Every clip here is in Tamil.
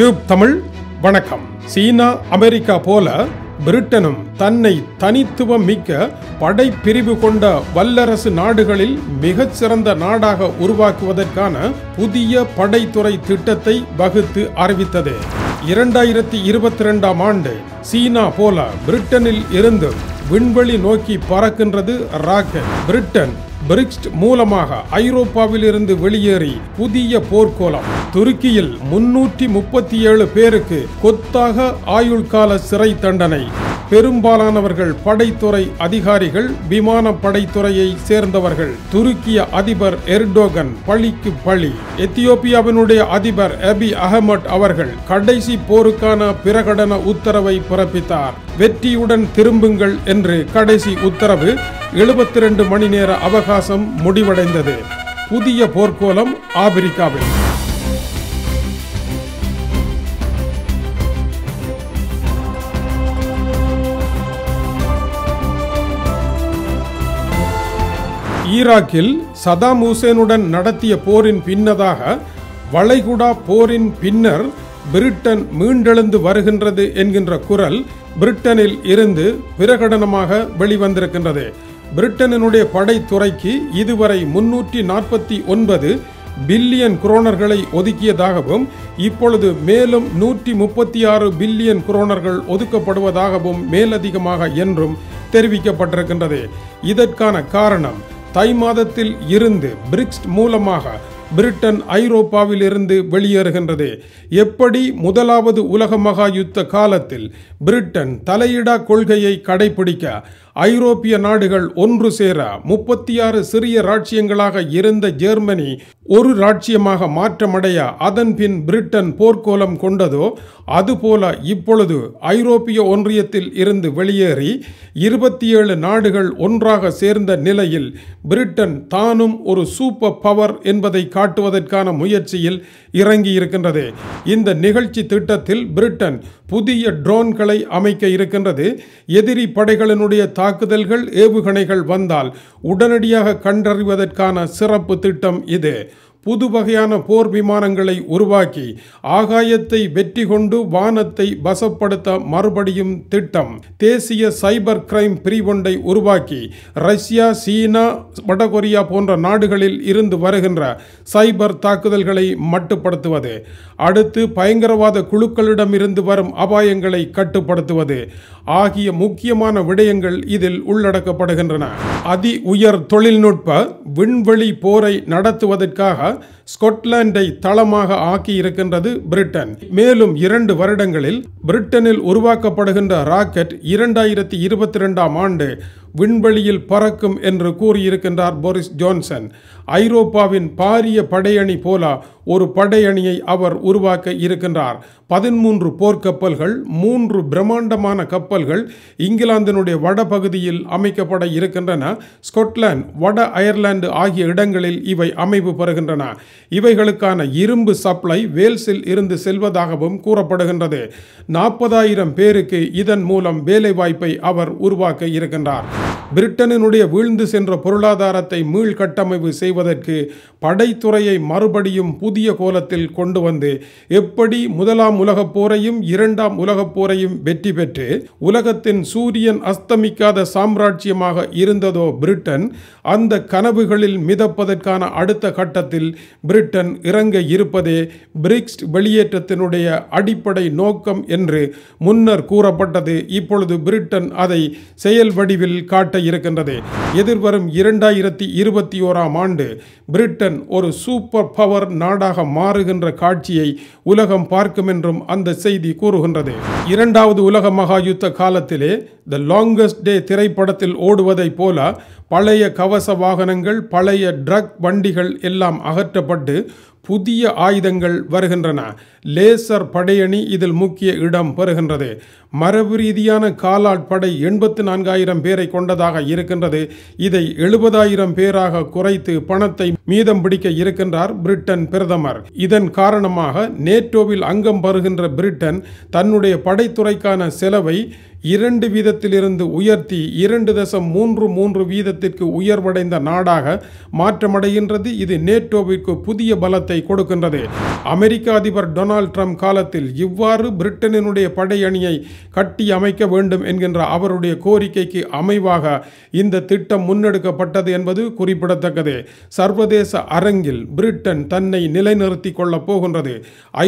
டியூப் தமிழ் வணக்கம் சீனா அமெரிக்கா போல பிரிட்டனும் தன்னை தனித்துவம் மிக்க படைப்பிரிவு கொண்ட வல்லரசு நாடுகளில் மிகச்சிறந்த நாடாக உருவாக்குவதற்கான புதிய படைத்துறை திட்டத்தை வகுத்து அறிவித்தது இரண்டாயிரத்தி இருபத்தி ரெண்டாம் ஆண்டு சீனா போல பிரிட்டனில் இருந்து விண்வெளி நோக்கி பறக்கின்றது ராக்கெட் பிரிட்டன் பிரிக்ஸ்ட் மூலமாக ஐரோப்பாவில் இருந்து வெளியேறி புதிய போர்க்கோலம் துருக்கியில் முன்னூற்றி முப்பத்தி ஏழு பேருக்கு கொத்தாக ஆயுள் கால சிறை தண்டனை பெரும்பாலானவர்கள் படைத்துறை அதிகாரிகள் விமான படைத்துறையை சேர்ந்தவர்கள் துருக்கிய அதிபர் எர்டோகன் பழிக்கு பழி எத்தியோப்பியாவினுடைய அதிபர் அபி அகமட் அவர்கள் கடைசி போருக்கான பிரகடன உத்தரவை பிறப்பித்தார் வெற்றியுடன் திரும்புங்கள் என்று கடைசி உத்தரவு எழுபத்தி ரெண்டு மணி நேர அவகாசம் முடிவடைந்தது புதிய போர்க்கோலம் ஆப்பிரிக்காவில் ஈராக்கில் சதாம் ஹுசேனுடன் நடத்திய போரின் பின்னதாக வளைகுடா போரின் பின்னர் பிரிட்டன் மீண்டெழுந்து வருகின்றது என்கின்ற குரல் பிரிட்டனில் இருந்து பிரகடனமாக வெளிவந்திருக்கின்றது பிரிட்டனினுடைய படைத்துறைக்கு இதுவரை முன்னூற்றி நாற்பத்தி ஒன்பது பில்லியன் குரோனர்களை ஒதுக்கியதாகவும் இப்பொழுது மேலும் நூற்றி முப்பத்தி ஆறு பில்லியன் குரோனர்கள் ஒதுக்கப்படுவதாகவும் மேலதிகமாக என்றும் தெரிவிக்கப்பட்டிருக்கின்றது இதற்கான காரணம் தை மாதத்தில் இருந்து பிரிக்ஸ் மூலமாக பிரிட்டன் ஐரோப்பாவில் இருந்து வெளியேறுகின்றது எப்படி முதலாவது உலக மகா யுத்த காலத்தில் பிரிட்டன் தலையிடா கொள்கையை கடைபிடிக்க ஐரோப்பிய நாடுகள் ஒன்று சேர முப்பத்தி ஆறு சிறிய ராட்சியங்களாக இருந்த ஜெர்மனி ஒரு ராட்சியமாக மாற்றமடைய அதன் பின் பிரிட்டன் போர்க்கோலம் கொண்டதோ அதுபோல இப்பொழுது ஐரோப்பிய ஒன்றியத்தில் இருந்து வெளியேறி இருபத்தி ஏழு நாடுகள் ஒன்றாக சேர்ந்த நிலையில் பிரிட்டன் தானும் ஒரு சூப்பர் பவர் என்பதை காட்டுவதற்கான முயற்சியில் இறங்கி இருக்கின்றது இந்த நிகழ்ச்சி திட்டத்தில் பிரிட்டன் புதிய ட்ரோன்களை அமைக்க இருக்கின்றது எதிரி படைகளினுடைய தாக்குதல்கள் ஏவுகணைகள் வந்தால் உடனடியாக கண்டறிவதற்கான சிறப்பு திட்டம் இது புது வகையான போர் விமானங்களை உருவாக்கி ஆகாயத்தை வெற்றி கொண்டு வானத்தை வசப்படுத்த மறுபடியும் திட்டம் தேசிய சைபர் கிரைம் பிரிவொன்றை உருவாக்கி ரஷ்யா சீனா வடகொரியா போன்ற நாடுகளில் இருந்து வருகின்ற சைபர் தாக்குதல்களை மட்டுப்படுத்துவது அடுத்து பயங்கரவாத குழுக்களிடமிருந்து வரும் அபாயங்களை கட்டுப்படுத்துவது ஆகிய முக்கியமான விடயங்கள் இதில் உள்ளடக்கப்படுகின்றன அதி உயர் தொழில்நுட்ப விண்வெளி போரை நடத்துவதற்காக ஸ்கொட்லாண்டை தளமாக ஆக்கி இருக்கின்றது பிரிட்டன் மேலும் இரண்டு வருடங்களில் பிரிட்டனில் உருவாக்கப்படுகின்ற ராக்கெட் இரண்டாயிரத்தி இருபத்தி இரண்டாம் ஆண்டு விண்வெளியில் பறக்கும் என்று கூறியிருக்கின்றார் போரிஸ் ஜான்சன் ஐரோப்பாவின் பாரிய படையணி போல ஒரு படையணியை அவர் உருவாக்க இருக்கின்றார் பதிமூன்று போர்க்கப்பல்கள் மூன்று பிரம்மாண்டமான கப்பல்கள் இங்கிலாந்தினுடைய வடபகுதியில் அமைக்கப்பட இருக்கின்றன ஸ்கொட்லாந்து வட அயர்லாந்து ஆகிய இடங்களில் இவை அமைவு பெறுகின்றன இவைகளுக்கான இரும்பு சப்ளை வேல்ஸில் இருந்து செல்வதாகவும் கூறப்படுகின்றது நாற்பதாயிரம் பேருக்கு இதன் மூலம் வேலைவாய்ப்பை அவர் உருவாக்க இருக்கின்றார் பிரிட்டனினுடைய வீழ்ந்து சென்ற பொருளாதாரத்தை மீள்கட்டமைப்பு செய்வதற்கு படைத்துறையை மறுபடியும் புதிய கோலத்தில் கொண்டு வந்து எப்படி முதலாம் உலகப் போரையும் இரண்டாம் உலகப் போரையும் வெற்றி பெற்று உலகத்தின் சூரியன் அஸ்தமிக்காத சாம்ராஜ்யமாக இருந்ததோ பிரிட்டன் அந்த கனவுகளில் மிதப்பதற்கான அடுத்த கட்டத்தில் பிரிட்டன் இறங்க இருப்பதே பிரிக்ஸ் வெளியேற்றத்தினுடைய அடிப்படை நோக்கம் என்று முன்னர் கூறப்பட்டது இப்பொழுது பிரிட்டன் அதை செயல் வடிவில் காட்ட காட்ட இருக்கின்றது எதிர்வரும் இரண்டாயிரத்தி இருபத்தி ஓராம் ஆண்டு பிரிட்டன் ஒரு சூப்பர் பவர் நாடாக மாறுகின்ற காட்சியை உலகம் பார்க்கும் என்றும் அந்த செய்தி கூறுகின்றது இரண்டாவது உலக மகா யுத்த காலத்திலே த லாங்கஸ்ட் டே திரைப்படத்தில் ஓடுவதைப் போல பழைய கவச வாகனங்கள் பழைய ட்ரக் வண்டிகள் எல்லாம் அகற்றப்பட்டு புதிய ஆயுதங்கள் வருகின்றன லேசர் படையணி இதில் முக்கிய இடம் பெறுகின்றது மரபு ரீதியான காலாட்படை எண்பத்து நான்காயிரம் பேரை கொண்டதாக இருக்கின்றது இதை எழுபதாயிரம் பேராக குறைத்து பணத்தை மீதம் பிடிக்க இருக்கின்றார் பிரிட்டன் பிரதமர் இதன் காரணமாக நேட்டோவில் அங்கம் பெறுகின்ற பிரிட்டன் தன்னுடைய படைத்துறைக்கான செலவை இரண்டு வீதத்திலிருந்து உயர்த்தி இரண்டு தசம் மூன்று மூன்று வீதத்திற்கு உயர்வடைந்த நாடாக மாற்றமடைகின்றது இது நேட்டோவிற்கு புதிய பலத்தை கொடுக்கின்றது அமெரிக்க அதிபர் டொனால்ட் ட்ரம்ப் காலத்தில் இவ்வாறு பிரிட்டனினுடைய படையணியை கட்டி அமைக்க வேண்டும் என்கின்ற அவருடைய கோரிக்கைக்கு அமைவாக இந்த திட்டம் முன்னெடுக்கப்பட்டது என்பது குறிப்பிடத்தக்கது சர்வதேச அரங்கில் பிரிட்டன் தன்னை நிலைநிறுத்திக் கொள்ளப் போகின்றது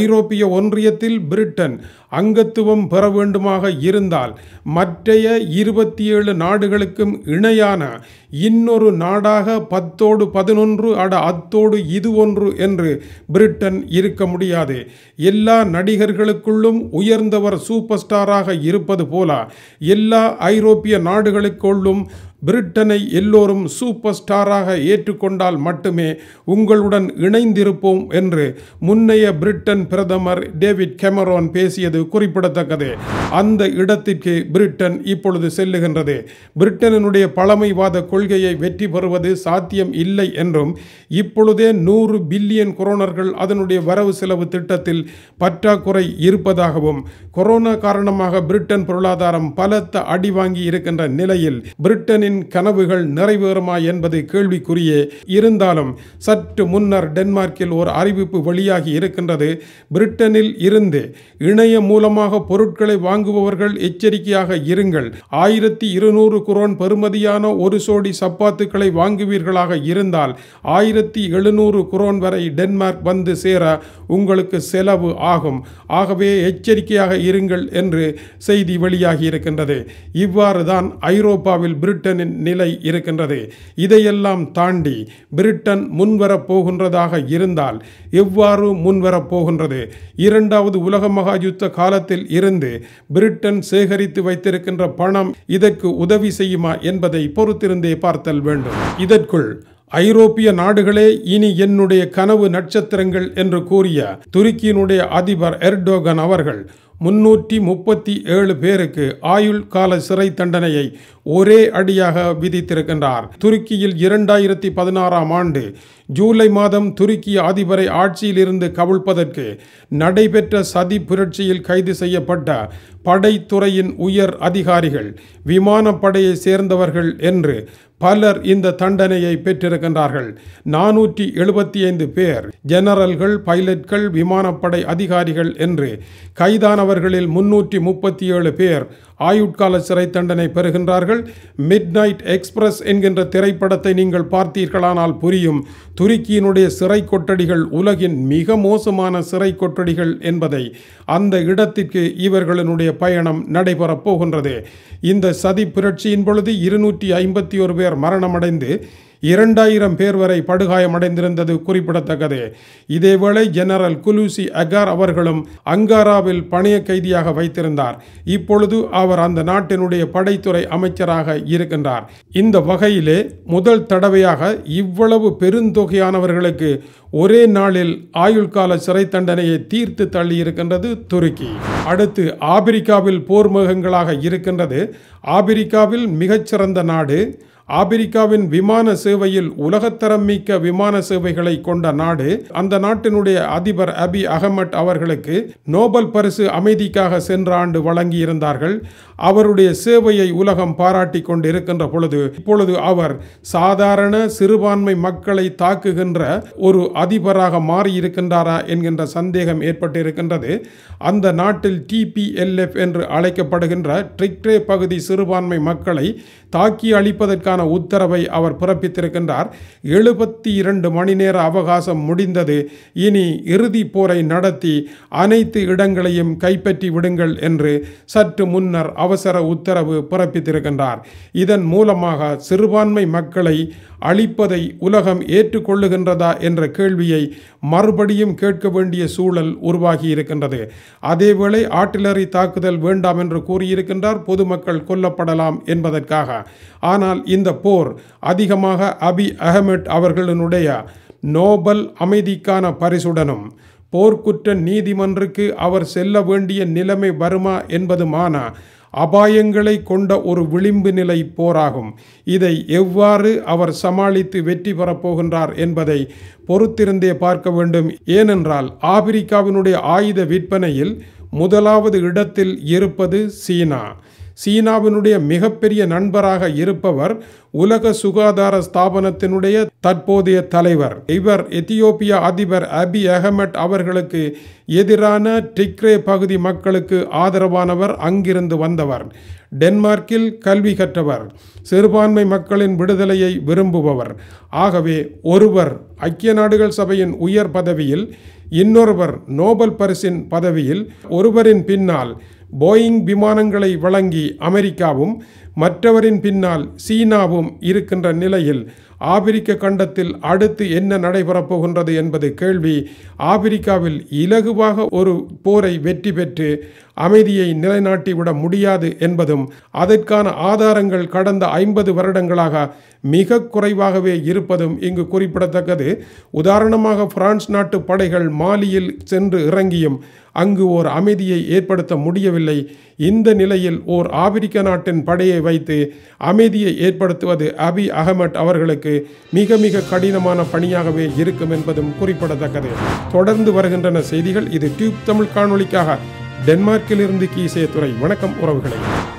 ஐரோப்பிய ஒன்றியத்தில் பிரிட்டன் அங்கத்துவம் பெற வேண்டுமாக இருந்தால் மற்றைய இருபத்தி ஏழு நாடுகளுக்கும் இணையான இன்னொரு நாடாக பத்தோடு பதினொன்று அட அத்தோடு இது ஒன்று என்று பிரிட்டன் இருக்க முடியாது எல்லா நடிகர்களுக்குள்ளும் உயர்ந்தவர் சூப்பர் ஸ்டாராக இருப்பது போல எல்லா ஐரோப்பிய நாடுகளுக்குள்ளும் பிரிட்டனை எல்லோரும் சூப்பர் ஸ்டாராக ஏற்றுக்கொண்டால் மட்டுமே உங்களுடன் இணைந்திருப்போம் என்று முன்னைய பிரிட்டன் பிரதமர் டேவிட் கெமரோன் பேசியது குறிப்பிடத்தக்கது அந்த இடத்திற்கு பிரிட்டன் இப்பொழுது செல்லுகின்றது பிரிட்டனினுடைய பழமைவாத கொள்கை கொள்கையை வெற்றி பெறுவது சாத்தியம் இல்லை என்றும் இப்பொழுதே நூறு பில்லியன் கொரோனர்கள் அதனுடைய வரவு செலவு திட்டத்தில் பற்றாக்குறை இருப்பதாகவும் கொரோனா காரணமாக பிரிட்டன் பொருளாதாரம் பலத்த அடி வாங்கி இருக்கின்ற நிலையில் பிரிட்டனின் கனவுகள் நிறைவேறுமா என்பது கேள்விக்குரியே இருந்தாலும் சற்று முன்னர் டென்மார்க்கில் ஒரு அறிவிப்பு வெளியாகி இருக்கின்றது பிரிட்டனில் இருந்து இணைய மூலமாக பொருட்களை வாங்குபவர்கள் எச்சரிக்கையாக இருங்கள் ஆயிரத்தி இருநூறு குரோன் பெறுமதியான ஒரு சோடி கோடி சப்பாத்துக்களை வாங்குவீர்களாக இருந்தால் ஆயிரத்தி எழுநூறு குரோன் வரை டென்மார்க் வந்து சேர உங்களுக்கு செலவு ஆகும் ஆகவே எச்சரிக்கையாக இருங்கள் என்று செய்தி வெளியாகி இருக்கின்றது இவ்வாறு தான் ஐரோப்பாவில் பிரிட்டனின் நிலை இருக்கின்றது இதையெல்லாம் தாண்டி பிரிட்டன் முன்வரப் போகின்றதாக இருந்தால் எவ்வாறு முன்வரப் போகின்றது இரண்டாவது உலக மகா யுத்த காலத்தில் இருந்து பிரிட்டன் சேகரித்து வைத்திருக்கின்ற பணம் இதற்கு உதவி செய்யுமா என்பதை பொறுத்திருந்தே பார்த்தல் வேண்டும் இதற்குள் ஐரோப்பிய நாடுகளே இனி என்னுடைய கனவு நட்சத்திரங்கள் என்று கூறிய துருக்கியினுடைய அதிபர் எர்டோகன் அவர்கள் முன்னூற்றி முப்பத்தி ஏழு பேருக்கு ஆயுள் கால சிறை தண்டனையை ஒரே அடியாக விதித்திருக்கின்றார் துருக்கியில் இரண்டாயிரத்தி பதினாறாம் ஆண்டு ஜூலை மாதம் துருக்கிய அதிபரை ஆட்சியிலிருந்து கவிழ்ப்பதற்கு நடைபெற்ற சதி புரட்சியில் கைது செய்யப்பட்ட படைத்துறையின் உயர் அதிகாரிகள் விமானப்படையைச் சேர்ந்தவர்கள் என்று பலர் இந்த தண்டனையை பெற்றிருக்கின்றார்கள் நானூற்றி எழுபத்தி ஐந்து பேர் ஜெனரல்கள் பைலட்கள் விமானப்படை அதிகாரிகள் என்று கைதானவர்களில் முன்னூற்றி முப்பத்தி ஏழு பேர் ஆயுட்கால சிறை தண்டனை பெறுகின்றார்கள் மிட் நைட் எக்ஸ்பிரஸ் என்கின்ற திரைப்படத்தை நீங்கள் பார்த்தீர்களானால் புரியும் துருக்கியினுடைய சிறை கொட்டடிகள் உலகின் மிக மோசமான சிறை கொட்டடிகள் என்பதை அந்த இடத்திற்கு இவர்களினுடைய பயணம் நடைபெறப் போகின்றது இந்த சதி புரட்சியின் பொழுது இருநூற்றி ஐம்பத்தி ஒரு பேர் பேர் மரணமடைந்து இரண்டாயிரம் பேர் வரை படுகாயமடைந்திருந்தது குறிப்பிடத்தக்கது இதேவேளை ஜெனரல் குலூசி அகார் அவர்களும் அங்காராவில் பணைய கைதியாக வைத்திருந்தார் இப்பொழுது அவர் அந்த நாட்டினுடைய படைத்துறை அமைச்சராக இருக்கின்றார் இந்த வகையிலே முதல் தடவையாக இவ்வளவு பெருந்தொகையானவர்களுக்கு ஒரே நாளில் ஆயுள் கால சிறை தண்டனையை தீர்த்து தள்ளியிருக்கின்றது துருக்கி அடுத்து ஆபிரிக்காவில் போர் முகங்களாக இருக்கின்றது ஆபிரிக்காவில் மிகச்சிறந்த நாடு ஆபிரிக்காவின் விமான சேவையில் உலகத்தரம் மிக்க விமான சேவைகளை கொண்ட நாடு அந்த நாட்டினுடைய அதிபர் அபி அகமட் அவர்களுக்கு நோபல் பரிசு அமைதிக்காக சென்ற ஆண்டு வழங்கியிருந்தார்கள் அவருடைய சேவையை உலகம் பாராட்டி கொண்டு இருக்கின்ற பொழுது இப்பொழுது அவர் சாதாரண சிறுபான்மை மக்களை தாக்குகின்ற ஒரு அதிபராக மாறியிருக்கின்றாரா என்கின்ற சந்தேகம் ஏற்பட்டிருக்கின்றது அந்த நாட்டில் டிபிஎல்எஃப் என்று அழைக்கப்படுகின்ற ட்ரிக்டே பகுதி சிறுபான்மை மக்களை தாக்கி அழிப்பதற்கான இதற்கான உத்தரவை அவர் பிறப்பித்திருக்கின்றார் எழுபத்தி இரண்டு மணி நேர அவகாசம் முடிந்தது இனி இறுதி போரை நடத்தி அனைத்து இடங்களையும் கைப்பற்றி விடுங்கள் என்று சற்று முன்னர் அவசர உத்தரவு பிறப்பித்திருக்கின்றார் இதன் மூலமாக சிறுபான்மை மக்களை அழிப்பதை உலகம் ஏற்றுக்கொள்ளுகின்றதா என்ற கேள்வியை மறுபடியும் கேட்க வேண்டிய சூழல் உருவாகி இருக்கின்றது அதேவேளை ஆட்டிலரி தாக்குதல் வேண்டாம் என்று கூறியிருக்கின்றார் பொதுமக்கள் கொல்லப்படலாம் என்பதற்காக ஆனால் இந்த போர் அதிகமாக அபி அஹமட் அவர்களினுடைய நோபல் அமைதிக்கான பரிசுடனும் போர்க்குற்ற நீதிமன்றுக்கு அவர் செல்ல வேண்டிய நிலைமை வருமா என்பதுமான அபாயங்களை கொண்ட ஒரு விளிம்பு நிலை போராகும் இதை எவ்வாறு அவர் சமாளித்து வெற்றி பெறப்போகின்றார் என்பதை பொறுத்திருந்தே பார்க்க வேண்டும் ஏனென்றால் ஆப்பிரிக்காவினுடைய ஆயுத விற்பனையில் முதலாவது இடத்தில் இருப்பது சீனா சீனாவினுடைய மிகப்பெரிய நண்பராக இருப்பவர் உலக சுகாதார ஸ்தாபனத்தினுடைய தற்போதைய தலைவர் இவர் எத்தியோப்பிய அதிபர் அபி அகமட் அவர்களுக்கு எதிரான டிக்ரே பகுதி மக்களுக்கு ஆதரவானவர் அங்கிருந்து வந்தவர் டென்மார்க்கில் கல்வி கற்றவர் சிறுபான்மை மக்களின் விடுதலையை விரும்புபவர் ஆகவே ஒருவர் ஐக்கிய நாடுகள் சபையின் உயர் பதவியில் இன்னொருவர் நோபல் பரிசின் பதவியில் ஒருவரின் பின்னால் போயிங் விமானங்களை வழங்கி அமெரிக்காவும் மற்றவரின் பின்னால் சீனாவும் இருக்கின்ற நிலையில் ஆப்பிரிக்க கண்டத்தில் அடுத்து என்ன நடைபெறப் போகின்றது என்பது கேள்வி ஆப்பிரிக்காவில் இலகுவாக ஒரு போரை வெற்றி பெற்று அமைதியை நிலைநாட்டிவிட முடியாது என்பதும் அதற்கான ஆதாரங்கள் கடந்த ஐம்பது வருடங்களாக மிக குறைவாகவே இருப்பதும் இங்கு குறிப்பிடத்தக்கது உதாரணமாக பிரான்ஸ் நாட்டு படைகள் மாலியில் சென்று இறங்கியும் அங்கு ஓர் அமைதியை ஏற்படுத்த முடியவில்லை இந்த நிலையில் ஓர் ஆப்பிரிக்க நாட்டின் படையை வைத்து அமைதியை ஏற்படுத்துவது அபி அகமட் அவர்களுக்கு மிக மிக கடினமான பணியாகவே இருக்கும் என்பதும் குறிப்பிடத்தக்கது தொடர்ந்து வருகின்றன செய்திகள் இது டியூப் தமிழ் காணொலிக்காக டென்மார்க்கிலிருந்து கீசே துறை வணக்கம் உறவுகளை